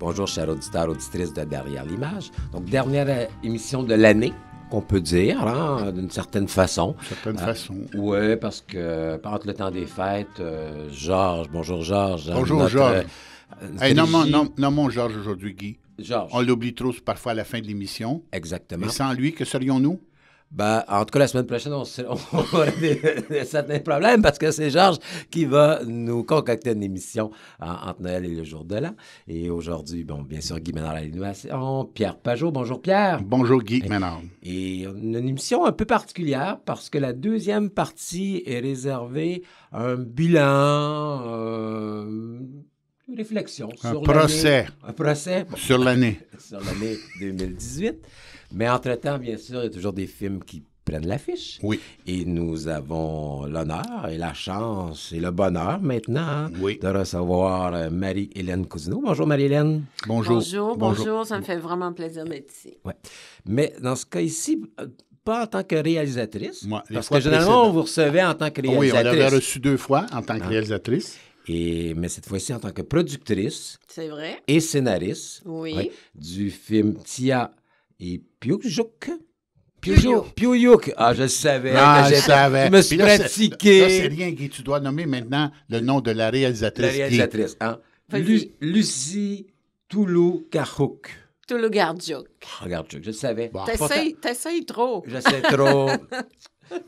Bonjour, chers auditeurs, auditrices de Derrière l'image. Donc, dernière euh, émission de l'année, qu'on peut dire, hein, d'une certaine façon. D'une certaine euh, façon. Oui, parce que pendant euh, le temps des fêtes, euh, Georges, bonjour Georges. Bonjour Georges. Euh, non, non, non, non, mon Georges aujourd'hui, Guy. On l'oublie trop parfois à la fin de l'émission. Exactement. Et sans lui, que serions-nous? Ben, en tout cas, la semaine prochaine, on, aura des, certains problèmes parce que c'est Georges qui va nous concocter une émission entre Noël et le jour de l'an. Et aujourd'hui, bon, bien sûr, Guy Ménard à l'innovation. Pierre Pajot. Bonjour, Pierre. Bonjour, Guy Ménard. Et, une émission un peu particulière parce que la deuxième partie est réservée à un bilan. Euh, une réflexion. Un sur procès. Un procès. Sur l'année. sur l'année 2018. Mais entre-temps, bien sûr, il y a toujours des films qui prennent l'affiche. Oui. Et nous avons l'honneur et la chance et le bonheur maintenant de recevoir euh, Marie-Hélène Cousineau. Bonjour Marie-Hélène. Bonjour. bonjour. Bonjour, Ça me fait vraiment plaisir d'être ici. Ouais. Mais dans ce cas ici, euh, pas en tant que réalisatrice. parce que généralement, on vous recevez en tant que réalisatrice. Oui, on l'avait reçu deux fois en tant que ah. réalisatrice mais cette fois-ci en tant que productrice. C'est vrai. Et scénariste. du film Tia et Piujuk. Piujuk. Ah, je savais. Ah, je savais. Je me suis pratiqué. Là, c'est rien que tu dois nommer maintenant le nom de la réalisatrice. La réalisatrice, qui... hein? Lu- Lucie toulou Regarde, ah, je savais. Bon, t'essayes, trop trop. J'essaie trop.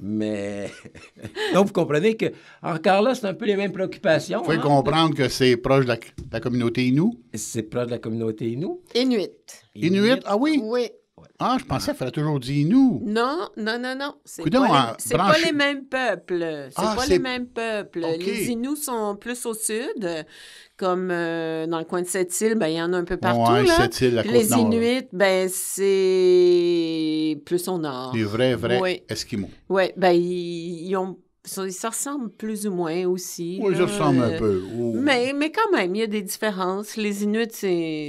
Mais. Donc, vous comprenez que, encore là, c'est un peu les mêmes préoccupations. Vous pouvez hein. comprendre que c'est proche de la, communauté Inou. C'est proche de la communauté Inou. Inuit. Inuit. Inuit, ah oui? Oui. Ah, je pensais qu'il fallait toujours dire nous. Non, non, non, non. C'est pas, les, hein, pas les mêmes peuples. C'est ah, pas les mêmes peuples. Les Inuits sont plus au sud, comme euh, dans le coin de Sept-Îles, ben, il y en a un peu partout. là. sept les Inuits, ben, c'est plus au nord. Les vrais, vrais Eskimos. Esquimaux. Oui, ben, ils ont ça, ça, ressemble plus ou moins aussi. Oui, ça ressemble un euh, peu. Mais, mais quand même, il y a des différences. Les Inuits,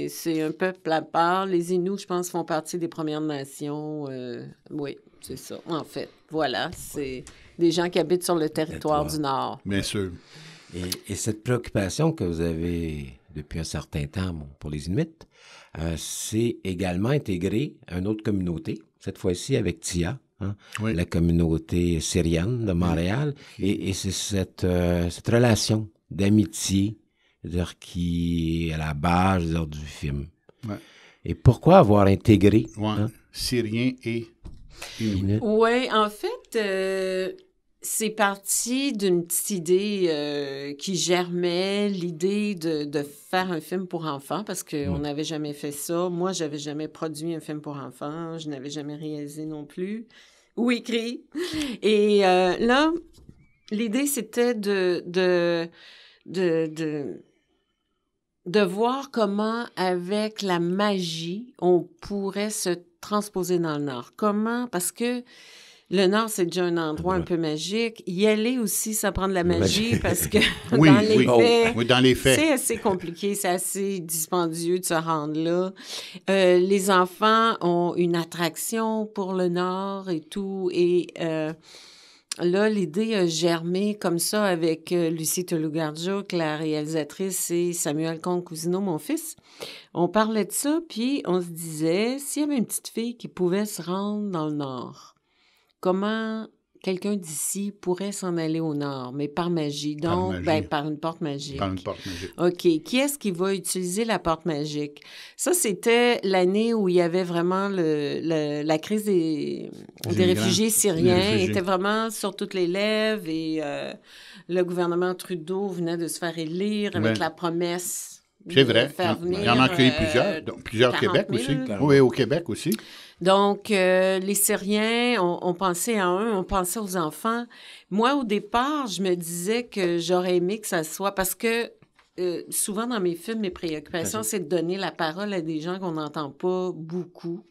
c'est un peuple à part. Les Inuits, je pense, font partie des Premières Nations. Euh, oui, c'est ça, en fait. Voilà, c'est des gens qui habitent sur le territoire du Nord. Bien sûr. Et, et, cette préoccupation que vous avez depuis un certain temps pour les Inuits, euh, c'est également intégré à une autre communauté, cette fois-ci avec TIA, Hein, la communauté syrienne de Montréal. Et, c'est cette, euh, relation d'amitié qui est à la base du film. Et pourquoi avoir intégré hein? Syrien et ouais Oui, en fait, euh, c'est parti d'une petite idée euh, qui germait, l'idée de, faire un film pour enfants, parce qu'on n'avait jamais fait ça. Moi, j'avais jamais produit un film pour enfants, je n'avais jamais réalisé non plus, ou écrit. Et euh, là, l'idée, c'était de, de, de, de, de voir comment, avec la magie, on pourrait se transposer dans le Nord. Comment? Parce que le Nord, c'est déjà un endroit un peu magique. Y aller aussi, ça prend de la magie parce que oh, dans, les Faits, oui, dans les c'est assez compliqué, c'est assez dispendieux de se rendre là. Euh, les enfants ont une attraction pour le Nord et tout. Et euh, là, l'idée a germé comme ça avec euh, Lucie Toulougarjouk, la réalisatrice, et Samuel Concousino, mon fils. On parlait de ça, puis on se disait, s'il y avait une petite fille qui pouvait se rendre dans le Nord, comment quelqu'un d'ici pourrait s'en aller au nord, mais par magie. Donc, ben, par, une porte magique. Par une porte magique. OK. Qui est-ce qui va utiliser la porte magique? Ça, c'était l'année où il y avait vraiment la crise des, réfugiés syriens. était vraiment sur toutes les lèvres et euh, le gouvernement Trudeau venait de se faire élire avec la promesse c'est vrai. Il y en a accueilli plusieurs, euh, plusieurs au Québec aussi. Oui, au Québec aussi. Donc, euh, les Syriens, on, pensé pensait à eux, on pensait aux enfants. Moi, au départ, je me disais que j'aurais aimé que ça soit parce que euh, souvent dans mes films, mes préoccupations, c'est de donner la parole à des gens qu'on n'entend pas beaucoup.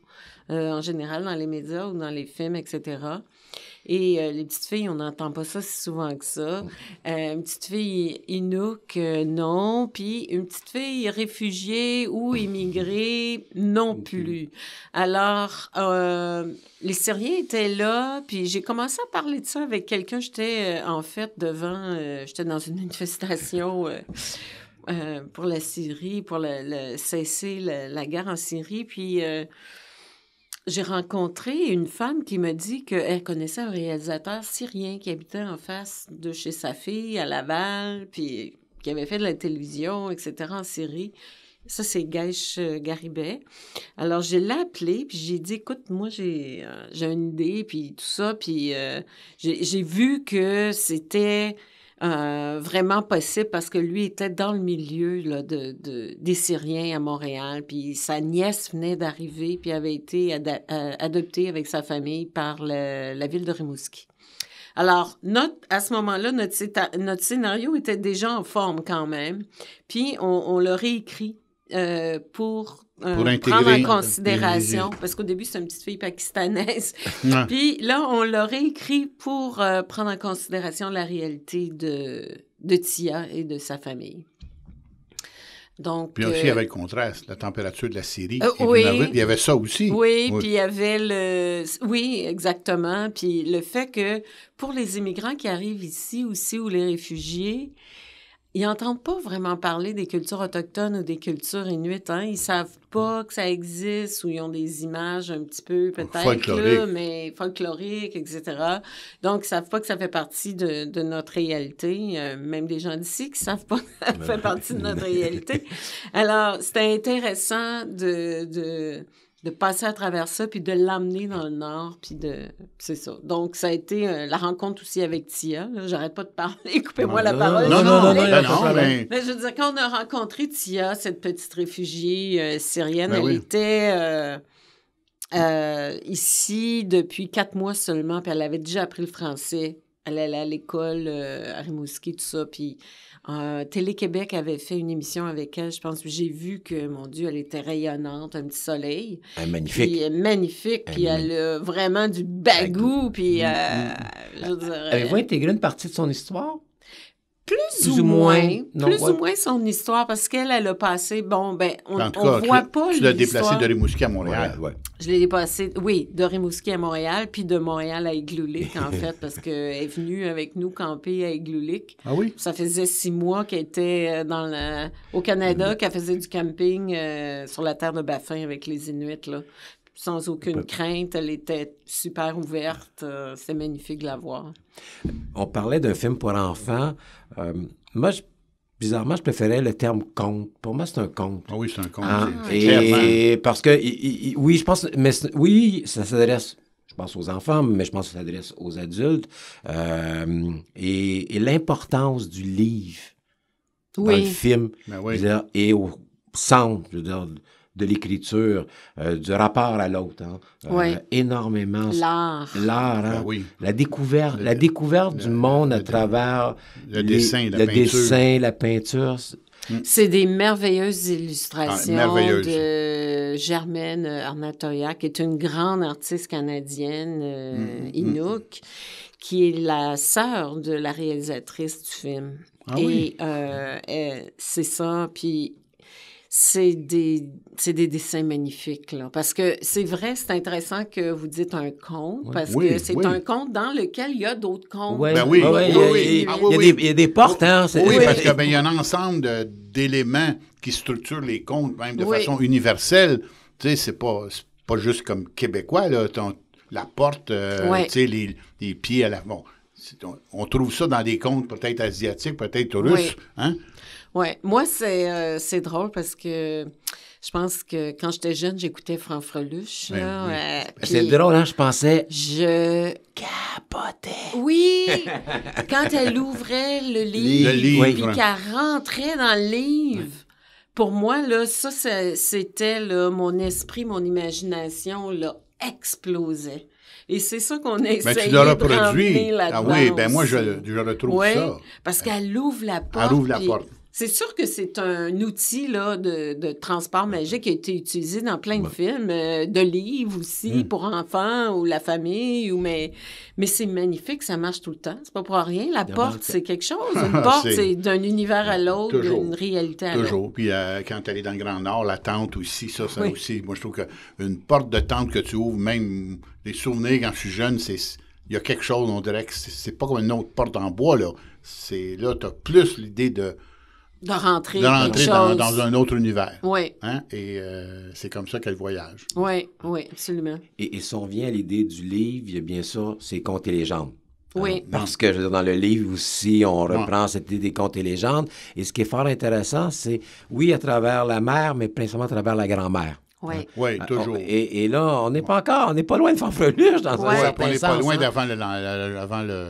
Euh, en général dans les médias ou dans les films, etc. Et euh, les petites filles, on n'entend pas ça si souvent que ça. Mm. Euh, une petite fille Inuk, non. Puis une petite fille réfugiée ou immigrée, non plus. Alors, les Syriens étaient là, puis j'ai commencé à parler de ça avec quelqu'un. J'étais en fait devant, j'étais dans une manifestation. pour la Syrie, pour le, cesser la, guerre en Syrie. Puis j'ai rencontré une femme qui me dit qu'elle connaissait un réalisateur syrien qui habitait en face de chez sa fille à Laval, puis qui avait fait de la télévision, etc., en Syrie. Ça, c'est Gaïch Garibet. Alors, je l'ai puis j'ai dit, écoute, moi, euh, j'ai une idée, puis tout ça, puis euh, j'ai vu que c'était euh, vraiment possible parce que lui était dans le milieu de, des Syriens à Montréal. Puis sa nièce venait d'arriver, puis avait été euh, adoptée avec sa famille par la ville de Rimouski. Alors, notre, à ce moment-là, notre, notre, scénario était déjà en forme quand même. Puis on, on l'a réécrit euh, euh, pour, prendre en considération, parce qu'au début, c'est une petite fille pakistanaise. Puis là, on l'aurait écrit pour euh, prendre en considération la réalité de, de Tia et de sa famille. Donc, puis aussi, il y avait le contraste, la température de la Syrie. oui, il y avait ça aussi. oui, puis il y avait le. Oui, exactement. Puis le fait que pour les immigrants qui arrivent ici aussi ou les réfugiés, ils n'entendent pas vraiment parler des cultures autochtones ou des cultures inuites. Hein? Ils savent pas mm. que ça existe ou ils ont des images un petit peu peut-être, mais folkloriques, etc. Donc, ils savent pas que ça fait partie de, notre réalité. Euh, même des gens d'ici qui savent pas que ça fait partie de notre réalité. Alors, c'était intéressant de, de de passer à travers ça, puis de l'amener dans le Nord, puis de... C'est ça. Donc, ça a été euh, la rencontre aussi avec Tia. J'arrête pas de parler, coupez-moi la parole. Non, non, non, non, mais... je veux dire, quand on a rencontré Tia, cette petite réfugiée euh, syrienne, ben elle était... Euh, ici depuis quatre mois seulement, puis elle avait déjà appris le français. Elle allait à l'école euh, à Rimouski, tout ça. Puis euh, Télé-Québec avait fait une émission avec elle. Je pense que j'ai vu que, mon Dieu, elle était rayonnante, un petit soleil. Elle est magnifique. elle est magnifique. puis elle a vraiment du bagou. Puis, euh, mm, mm, mm. je Avez-vous intégré une partie de son histoire? Plus, ou moins, plus ou moins son histoire, parce qu'elle, elle a passé, bon, ben, on, voit pas pas je l'ai déplacé de Rimouski à Montréal, ouais. Je l'ai déplacé, oui, de Rimouski à Montréal, puis de Montréal à Igloolik, en fait, parce qu'elle est venue avec nous camper à Igloolik. Ah oui? Ça faisait six mois qu'elle était euh, dans au Canada, mm. qu'elle faisait du camping euh, sur la terre de Baffin avec les Inuits, là sans aucune crainte. Elle était super ouverte. Euh, c'est magnifique de la voir. On parlait d'un film pour enfants. Euh, moi, bizarrement, je préférais le terme conte. Pour moi, c'est un conte. Ah oui, c'est un conte. Ah, et, parce que, oui, je pense, mais oui, ça s'adresse. Je pense aux enfants, mais je pense que ça s'adresse aux adultes. Euh, et l'importance du livre dans le film ben et au centre. Je veux dire, de l'écriture, euh, du rapport à l'autre. Hein, euh, énormément. L'art. L'art, hein. ben la découverte, la découverte du monde à travers le, dessin, la peinture. Hmm. C'est des merveilleuses illustrations ah, de Germaine Armatoya, qui est une grande artiste canadienne, euh, hmm, hmm, Inouk, qui est la sœur de la réalisatrice du film. Ah Et c'est ça, puis c'est des, des, dessins magnifiques, là. Parce que c'est vrai, c'est intéressant que vous dites un conte, parce que c'est un conte dans lequel il y a d'autres contes. Oui, oui, oui, Il y a des portes, hein. Oui, parce qu'il ben, y a un ensemble d'éléments qui structurent les contes, même de façon universelle. Tu sais, c'est pas, pas juste comme québécois, là. la porte, euh, tu sais, les, pieds à la... on, trouve ça dans des contes peut-être asiatiques, peut-être russes, hein? Ouais, moi c'est euh, c'est drôle parce que je pense que quand j'étais jeune, j'écoutais Franfreluche. Ben oui, c'est drôle, hein, je pensais. Je capotais. Oui, quand elle ouvrait le livre, le qu'elle rentrait dans le livre. Pour moi, là, ça, c'était mon esprit, mon imagination, là, explosait. Et c'est ça qu'on a essayé Mais tu Ah oui, ben moi, je, je retrouve ça. Parce qu'elle ouvre la porte. ouvre la porte. C'est sûr que c'est un outil là, de, transport magique qui a été utilisé dans plein de films, euh, de livres aussi, hmm. pour enfants ou la famille. Ou, mais mais c'est magnifique, ça marche tout le temps. C'est pas pour rien. La porte, c'est quelque chose. Une porte, c'est d'un univers à l'autre, d'une réalité à l'autre. Toujours. Puis euh, quand tu es dans le Grand Nord, la tente aussi, ça, ça aussi. Moi, je trouve qu'une porte de tente que tu ouvres, même les souvenirs quand je suis jeune, c'est il y a quelque chose, on dirait que c'est pas comme une autre porte en bois. là. C'est là, tu as plus l'idée de de rentrer, dans, un autre univers. Oui. Hein? Et euh, c'est comme ça qu'elle voyage. Oui, oui, absolument. Et, et, si on vient à l'idée du livre, il y a bien sûr c'est contes et légendes. Oui. Parce que, dans le livre aussi, on reprend cette idée des contes et légendes. Et ce qui est fort intéressant, c'est, oui, à travers la mère, mais principalement à travers la grand-mère. Oui. Hein? oui, euh, toujours. Et, là, on n'est pas encore, on n'est pas loin de Fanfreluche dans ouais, un certain On n'est pas loin hein? d'avant le,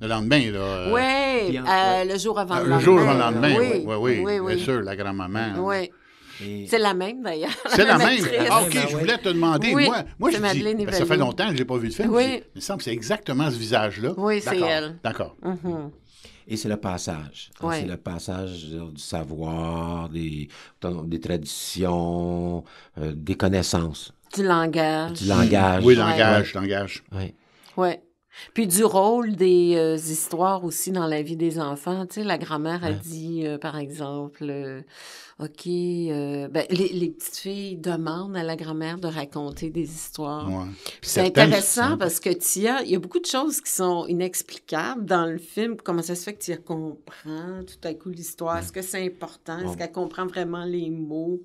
le lendemain, là. Euh, oui, euh, euh, le jour avant le lendemain. Le jour avant le lendemain, oui, oui, oui, bien sûr, la grand-maman. Oui. C'est la même, d'ailleurs. C'est la, même. Ah, OK, je voulais te demander. moi, moi je dis, ben, ça fait longtemps que je n'ai pas vu de film. Oui. Il me semble que c'est exactement ce visage-là. Oui, c'est elle. D'accord. Mm-hmm. Et c'est le passage. Hein, oui. C'est le passage du savoir, des, des traditions, des connaissances. Du langage. Du langage. Oui, langage, langage. Oui. Puis du rôle des euh, histoires aussi dans la vie des enfants. Tu sais, la grand-mère a dit, euh, par exemple, euh, OK, ben, les, les, petites filles demandent à la grand-mère de raconter des histoires. C'est intéressant parce que Tia, il y a beaucoup de choses qui sont inexplicables dans le film. Comment ça se fait que tu comprends tout à coup l'histoire? Est-ce que c'est important? Est-ce qu'elle comprend vraiment les mots?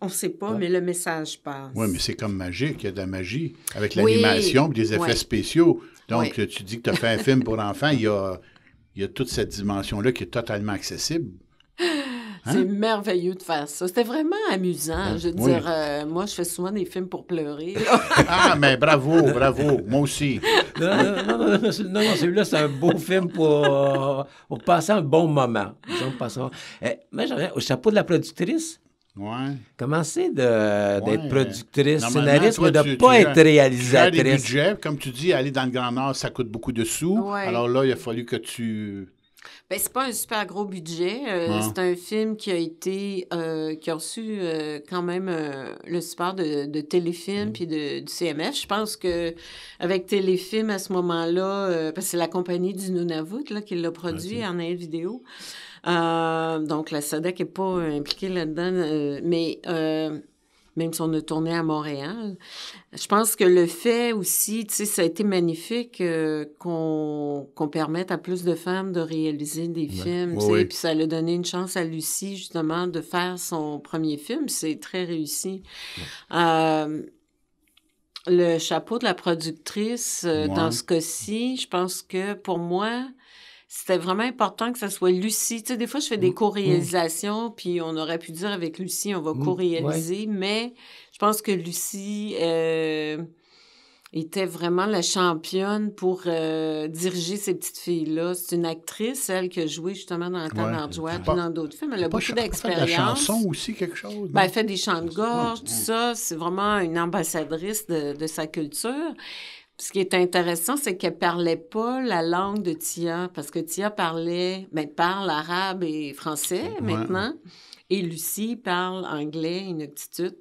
On ne sait pas, mais le message passe. Oui, mais c'est comme magique, il y a de la magie avec l'animation des effets spéciaux. Donc, tu dis que tu as fait un film pour enfants, il y a, a toute cette dimension-là qui est totalement accessible. Hein? C'est merveilleux de faire ça. C'était vraiment amusant. Hein? je veux dire, euh, moi, je fais souvent des films pour pleurer. ah, mais bravo, bravo. Moi aussi. Non, non, non, non, celui-là, c'est un beau film pour, euh, passer un bon moment. Eh, au chapeau de la productrice. Ouais. d'être productrice, scénariste, mais de ne pas être réalisatrice? Tu as des budgets, comme tu dis, aller dans le Grand Nord, ça coûte beaucoup de sous. Alors là, il a fallu que tu... Ben, c'est pas un super gros budget. Euh, c'est un film qui a été, euh, qui a reçu euh, quand même le support de, Téléfilm et mm. puis de, du CMF. Je pense que avec Téléfilm à ce moment-là, parce que c'est la compagnie du Nunavut là, qui l'a produit en aide vidéo. Euh, donc, la SADEC n'est pas impliquée là-dedans, euh, mais euh, même si on a tourné à Montréal, je pense que le fait aussi, tu sais, ça a été magnifique qu'on permette à plus de femmes de réaliser des films, Et puis ça a donné une chance à Lucie, justement, de faire son premier film. C'est très réussi. le chapeau de la productrice dans ce cas-ci, je pense que pour moi, c'était vraiment important que ça soit Lucie. Tu sais, des fois, je fais des mm. co-réalisations, puis on aurait pu dire avec Lucie, on va mm. co-réaliser, mais je pense que Lucie euh, était vraiment la championne pour euh, diriger ces petites filles-là. C'est une actrice, elle, qui a joué justement dans Temps ouais. puis dans d'autres films. Elle a beaucoup d'expérience. Elle fait de la aussi, quelque chose. Ben, elle fait des chants de gorge, tout ça. C'est vraiment une ambassadrice de, de sa culture ce qui est intéressant, c'est qu'elle parlait pas la langue de Tia, parce que Tia parlait, mais ben, parle arabe et français maintenant, et Lucie parle anglais, une aptitude.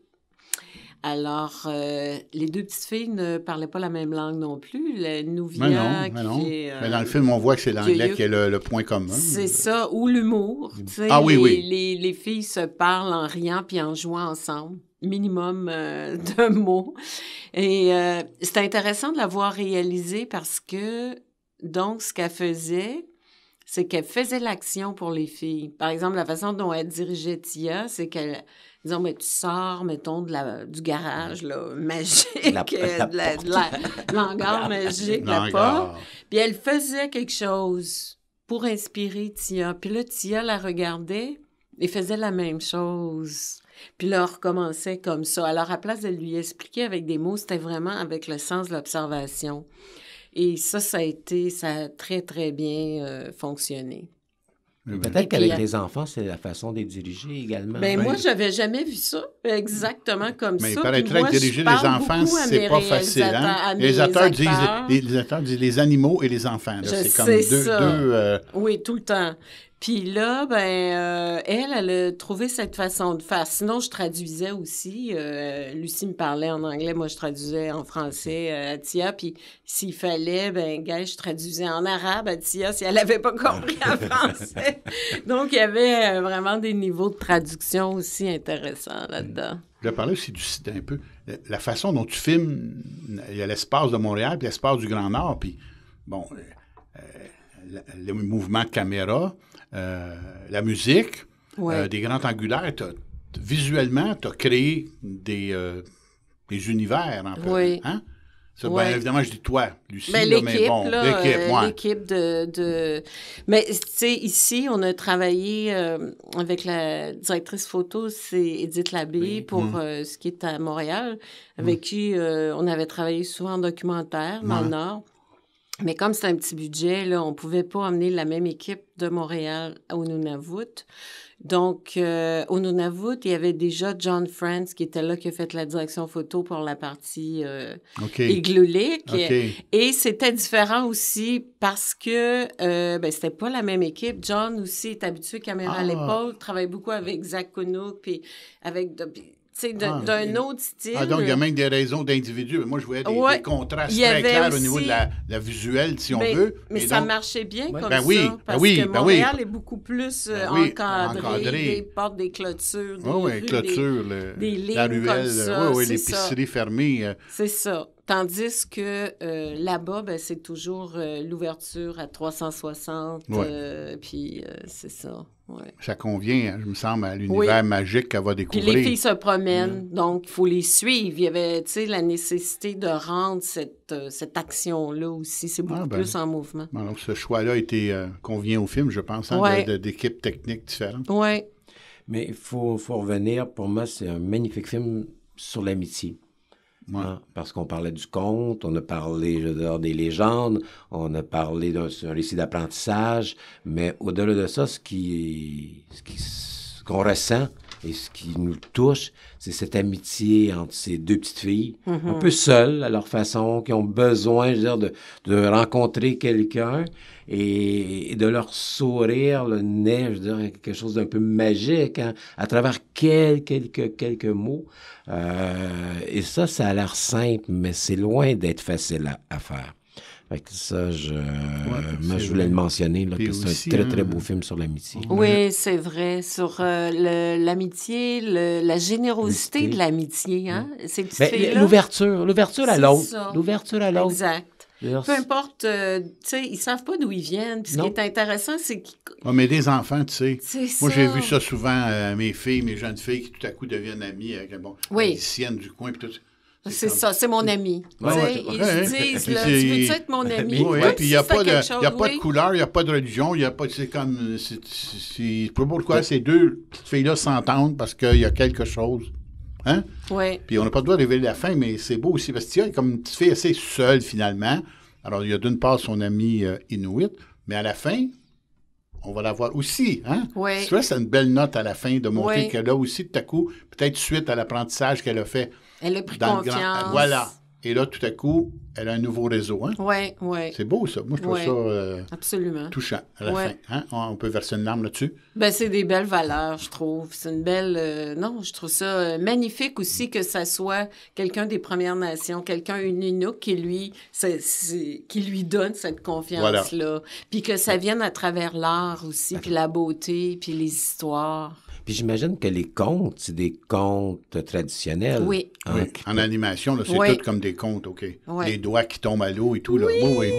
Alors, euh, les deux petites filles ne parlaient pas la même langue non plus. La Nouvia, mais ben ben euh, dans le film, on voit que c'est l'anglais qui est le, point commun. C'est ça, ou l'humour. Ah oui, oui. les, filles se parlent en riant puis en jouant ensemble minimum euh, de mots. Et euh, c'est intéressant de l'avoir réalisé parce que, donc, ce qu'elle faisait, c'est qu'elle faisait l'action pour les filles. Par exemple, la façon dont elle dirigeait Tia, c'est qu'elle disons, mais tu sors, mettons, de la, du garage là, magique, euh, la, de, la, magique, la porte. Puis elle faisait quelque chose pour inspirer Tia. Puis là, Tia la regardait et faisait la même chose. Puis là, on recommençait comme ça. Alors, à place de lui expliquer avec des mots, c'était vraiment avec le sens de l'observation. Et ça, ça a été, ça a très, très bien euh, fonctionné. Peut-être qu'avec les euh, enfants, c'est la façon de diriger également. Bien, ben moi, j'avais jamais vu ça exactement comme ça. Mais il paraîtrait diriger les enfants, c'est pas facile. Hein? Les, acteurs disent, les, animaux et les enfants. C'est comme deux. Ça. Euh, oui, tout le temps. Puis là, ben, euh, elle, elle a trouvé cette façon de faire. Sinon, je traduisais aussi. Euh, Lucie me parlait en anglais, moi, je traduisais en français à Tia. Puis s'il fallait, ben, gars, je traduisais en arabe à Tia si elle n'avait pas ah. compris en français. Donc, il y avait vraiment des niveaux de traduction aussi intéressants là-dedans. Je Je parler aussi du site un peu. Euh, la façon dont tu filmes, euh, il y a l'espace de Montréal, puis l'espace du Grand Nord, puis bon, euh, le, mouvement de caméra, la musique, des grands angulaires, visuellement, tu as créé des, univers, en fait. Oui. Hein? Ça, ben, ouais. évidemment, je dis toi, Lucie, ben, mais bon, l'équipe. Euh, l'équipe de, de, Mais tu sais, ici, on a travaillé euh, avec la directrice photo, c'est Edith Labbé, pour mm. euh, ce qui est à Montréal, avec mm. qui on avait travaillé souvent en documentaire dans le Nord. Mais comme c'est un petit budget, là, on ne pouvait pas emmener la même équipe de Montréal au Nunavut. Donc, euh, au Nunavut, il y avait déjà John France qui était là, qui a fait la direction photo pour la partie euh, Et c'était différent aussi parce que euh, ben, c'était pas la même équipe. John aussi est habitué caméra à ah. l'épaule, travaille beaucoup avec Zach Konouk, puis avec d'un ah, autre style. Ah, donc, il y a même des raisons d'individus. Moi, je voulais des, contrastes très clairs au niveau de la, la visuelle, si on ben, veut. Mais ça marchait bien comme ben ça, ben oui, parce ben oui, que Montréal ben est beaucoup plus euh, ben encadré, encadré, des portes, des clôtures, des, rues, des, le, des lignes la ruelle, comme ça, oui, l'épicerie fermée. Euh... C'est ça. Tandis que euh, là-bas, ben, c'est toujours euh, l'ouverture à 360. Euh, puis c'est ça. Ça convient, hein, je me semble, à l'univers magique qu'elle va découvrir. Puis les filles se promènent, mm. donc il faut les suivre. Il y avait la nécessité de rendre cette, cette action-là aussi. C'est beaucoup ah, ben plus en mouvement. ce choix-là était, convient au film, je pense, hein, d'équipes techniques différentes. Oui. Mais il faut revenir. Pour moi, c'est un magnifique film sur l'amitié. Hein, parce qu'on parlait du conte, on a parlé des légendes, on a parlé d'un récit d'apprentissage, mais au-delà de ça, ce qui, ce qu'on ressent, et ce qui nous touche, c'est cette amitié entre ces deux petites filles, un peu seules à leur façon, qui ont besoin, je veux dire, de, rencontrer quelqu'un et, de leur sourire le nez, je veux dire, quelque chose d'un peu magique hein, à travers quelques quelques, quelques mots. Euh, et ça, ça a l'air simple, mais c'est loin d'être facile à faire. Fait ça, je, moi, je voulais le mentionner, c'est un très, euh, très beau film sur l'amitié. Oui, c'est vrai, sur euh, l'amitié, la générosité de l'amitié. Hein? Ben, l'ouverture, l'ouverture à l'autre. L'ouverture à l'autre. Exact. Peu importe, euh, tu sais, ils savent pas d'où ils viennent. Puis ce qui est intéressant, c'est qu'ils... Ah, mais des enfants, tu sais. Moi, j'ai vu ça souvent, mes filles, mes jeunes filles qui tout à coup deviennent amies avec un bon, oui. du coin, c'est ça, c'est mon ami. ils disent, là, tu veux-tu être mon ami? Oui, puis il n'y a, pas de, couleur, il n'y a pas de religion, il n'y a pas. C'est comme. pourquoi ces deux filles-là s'entendent parce qu'il y a quelque chose. Hein? Oui. Puis on n'a pas le droit de révéler la fin, mais c'est beau aussi parce qu'il y a comme une petite fille assez seule finalement. Alors il y a d'une part son ami euh, Inuit, mais à la fin, on va la voir aussi. Hein? Oui. Tu c'est une belle note à la fin de montrer que là aussi, tout à coup, peut-être suite à l'apprentissage qu'elle a fait. Elle a pris confiance. Voilà. Et là, tout à coup, elle a un nouveau réseau. Hein? Oui, oui. C'est beau, ça. Moi, je trouve ça euh, absolument. touchant à la fin. Hein. On peut verser une larme là-dessus. Ben, c'est des belles valeurs, je trouve. C'est une belle. Euh, non, je trouve ça euh, magnifique aussi que ça soit quelqu'un des Premières Nations, quelqu'un, une Inuk, qui lui, qui lui donne cette confiance-là. Puis que ça vienne à travers l'art aussi, puis la beauté, puis les histoires. Puis j'imagine que les contes, c'est des contes traditionnels. Oui. Hein? En animation, c'est tout comme des contes, OK. Oui. Les doigts qui tombent à l'eau et tout. Là. Oui,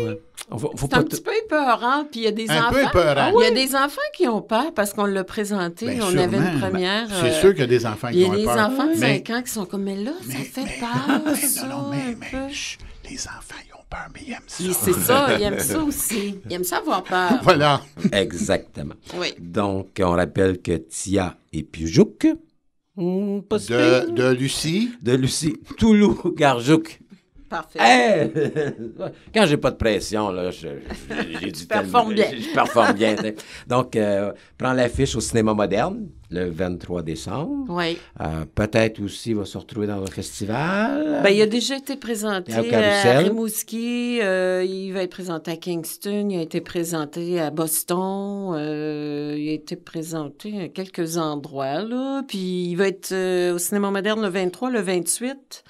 c'est un petit peu épeurant, puis il y a des un enfants. Peu épeurant. Ah il y a des enfants qui ont peur parce qu'on l'a présenté, ben, on avait une ben, première. c'est euh, sûr qu'il y a des enfants qui ont peur. Il y a des enfants de 5 ans qui sont comme, mais là, ça fait peur. Non, mais les enfants, peur, il aime ça. C'est ça, il aime ça aussi. Il aime ça avoir peur. Voilà. Exactement. Oui. Donc, on rappelle que Tia et Pujouk. Hmm, de, de, Lucie. De Lucie. Toulou, garjouk Parfait. Quand j'ai pas de pression, là, je, je, je, performe bien. Je, performe bien. Donc, euh, prends l'affiche au cinéma moderne le 23 décembre. Oui. Euh, peut-être aussi il va se retrouver dans le festival. Ben, il a déjà été présenté à, Rimouski, euh, il va être présenté à Kingston, il a été présenté à Boston, il a été présenté à quelques endroits. Là. Puis il va être au cinéma moderne le 23, le 28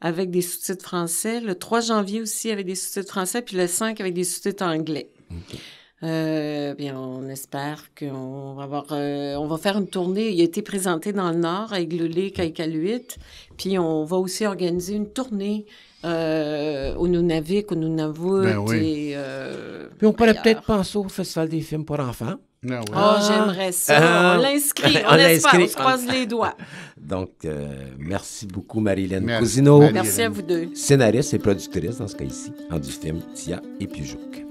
avec des sous-titres français, le 3 janvier aussi avec des sous-titres français, puis le 5 avec des sous-titres anglais. Euh, bien, on espère qu'on va avoir, euh, on va faire une tournée. Il a été présenté dans le Nord, à Iglulé, Kaikaluit, puis on va aussi organiser une tournée euh, nous Nunavik, au nous Ben et, euh, Puis on pourrait peut-être penser au Festival des films pour enfants. Ah oh, j'aimerais ça. Ah. on l'inscrit, on, on on se croise les doigts. Donc, euh, merci beaucoup, Marilyn Cousineau. merci à vous deux. Scénariste et productrice, dans ce cas ici, en du film Tia et Pijouk.